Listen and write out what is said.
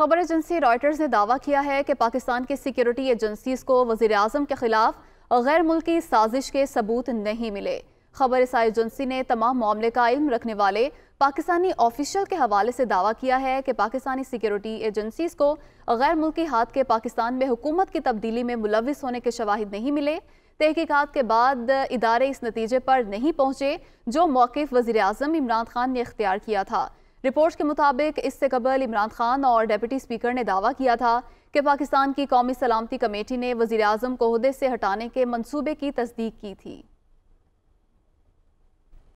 खबर agency Reuters ने दावा किया है कि पाकिस्तान की सिक्योरिटी एजेंसीज को वजीर अजम के खिलाफ गैर मुल्की साजिश के सबूत नहीं मिले खबर इस एजेंसी ने तमाम मामले का इल्म रखने वाले पाकिस्तानी ऑफिशियल के हवाले से दावा किया है कि पाकिस्तानी सिक्योरिटी एजेंसीज को गैर मुल्की हाथ के पाकिस्तान में हुकूमत की तब्दीली में मुलविस होने के शवाहिद नहीं मिले तहकीकत के बाद इदारे इस नतीजे पर नहीं पहुंचे जो मौक़ वजीर अजम इमरान खान ने अख्तियार किया था रिपोर्ट के मुताबिक इससे कबल इमरान खान और डेप्टी स्पीकर ने दावा किया था कि पाकिस्तान की कौमी सलामती कमेटी ने वजीर अजम को अहदे से हटाने के मनसूबे की तस्दीक की थी